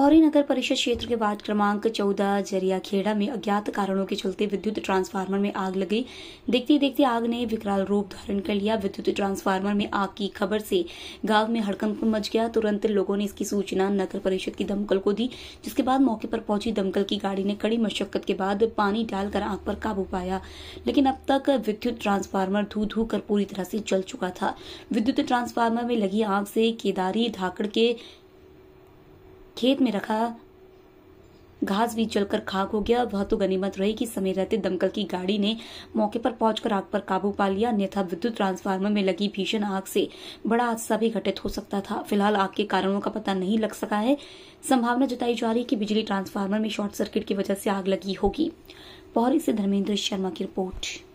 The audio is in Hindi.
पौरी नगर परिषद क्षेत्र के वार्ड क्रमांक चौदह जरियाखेड़ा में अज्ञात कारणों के चलते विद्युत ट्रांसफार्मर में आग लगी देखते देखते आग ने विकराल रूप धारण कर लिया विद्युत ट्रांसफार्मर में आग की खबर से गांव में हड़कंप मच गया तुरंत लोगों ने इसकी सूचना नगर परिषद की दमकल को दी जिसके बाद मौके पर पहुंची दमकल की गाड़ी ने कड़ी मशक्कत के बाद पानी डालकर आग पर काबू पाया लेकिन अब तक विद्युत ट्रांसफार्मर धू धू कर पूरी तरह से जल चुका था विद्युत ट्रांसफार्मर में लगी आग से केदारी धाकड़ के खेत में रखा घास भी जलकर खाक हो गया वह तो गनीमत रही कि समय रहते दमकल की गाड़ी ने मौके पर पहुंचकर आग पर काबू पा लिया अन्यथा विद्युत ट्रांसफार्मर में लगी भीषण आग से बड़ा हादसा भी घटित हो सकता था फिलहाल आग के कारणों का पता नहीं लग सका है संभावना जताई जा रही है कि बिजली ट्रांसफार्मर में शॉर्ट सर्किट की वजह से आग लगी होगी पौरी से धर्मेंद्र शर्मा की रिपोर्ट